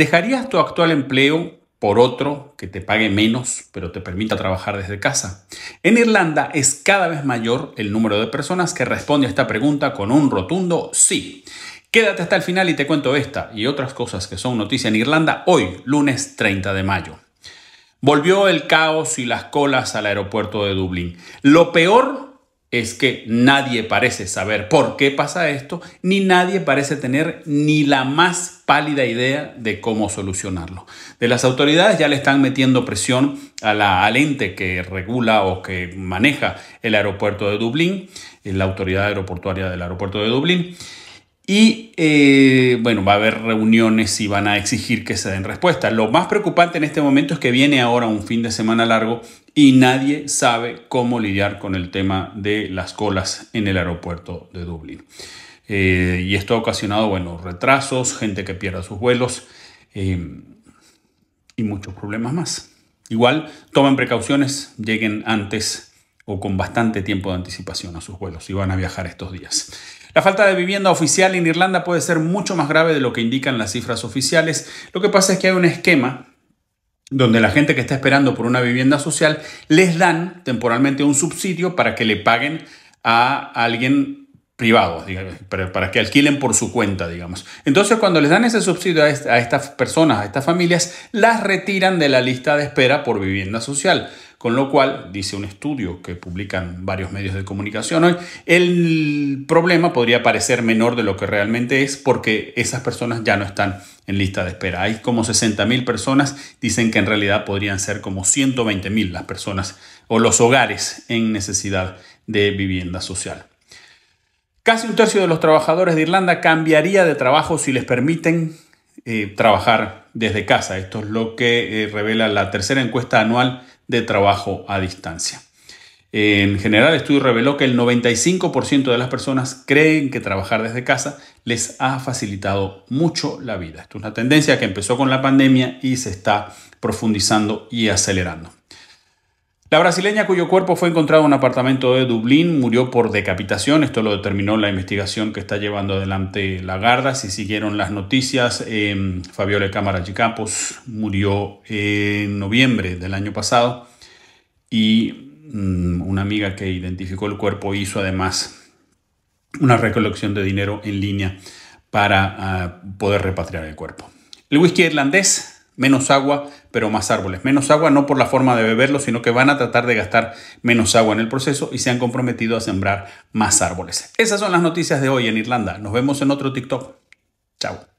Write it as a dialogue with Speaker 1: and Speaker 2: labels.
Speaker 1: ¿Dejarías tu actual empleo por otro que te pague menos pero te permita trabajar desde casa? En Irlanda es cada vez mayor el número de personas que responde a esta pregunta con un rotundo sí. Quédate hasta el final y te cuento esta y otras cosas que son noticia en Irlanda hoy, lunes 30 de mayo. Volvió el caos y las colas al aeropuerto de Dublín. Lo peor es que nadie parece saber por qué pasa esto, ni nadie parece tener ni la más pálida idea de cómo solucionarlo. De las autoridades ya le están metiendo presión a la al ente que regula o que maneja el aeropuerto de Dublín, la autoridad aeroportuaria del aeropuerto de Dublín. Y eh, bueno, va a haber reuniones y van a exigir que se den respuesta. Lo más preocupante en este momento es que viene ahora un fin de semana largo y nadie sabe cómo lidiar con el tema de las colas en el aeropuerto de Dublín. Eh, y esto ha ocasionado, bueno, retrasos, gente que pierda sus vuelos em, y muchos problemas más. Igual, tomen precauciones, lleguen antes o con bastante tiempo de anticipación a sus vuelos si van a viajar estos días. La falta de vivienda oficial en Irlanda puede ser mucho más grave de lo que indican las cifras oficiales. Lo que pasa es que hay un esquema donde la gente que está esperando por una vivienda social les dan temporalmente un subsidio para que le paguen a alguien privado, para que alquilen por su cuenta, digamos. Entonces, cuando les dan ese subsidio a, estas personas, a estas familias, las retiran de la lista de espera por vivienda social. Con lo cual, dice un estudio que publican varios medios de comunicación hoy, el problema podría parecer menor de lo que realmente es porque esas personas ya no están en lista de espera. Hay como 60.000 personas, dicen que en realidad podrían ser como 120.000 las personas o los hogares en necesidad de vivienda social. Casi un tercio de los trabajadores de Irlanda cambiaría de trabajo si les permiten eh, trabajar desde casa. Esto es lo que eh, revela la tercera encuesta anual de trabajo a distancia. En general, el estudio reveló que el 95% de las personas creen que trabajar desde casa les ha facilitado mucho la vida. Esto es una tendencia que empezó con la pandemia y se está profundizando y acelerando. La brasileña cuyo cuerpo fue encontrado en un apartamento de Dublín murió por decapitación. Esto lo determinó la investigación que está llevando adelante la Garda. Si siguieron las noticias, em, Fabiola Cámara chicapos murió en noviembre del año pasado y mm, una amiga que identificó el cuerpo hizo además una recolección de dinero en línea para ah, poder repatriar el cuerpo. El whisky irlandés menos agua, pero más árboles. Menos agua no por la forma de beberlo, sino que van a tratar de gastar menos agua en el proceso y se han comprometido a sembrar más árboles. Esas son las noticias de hoy en Irlanda. Nos vemos en otro TikTok. Chao.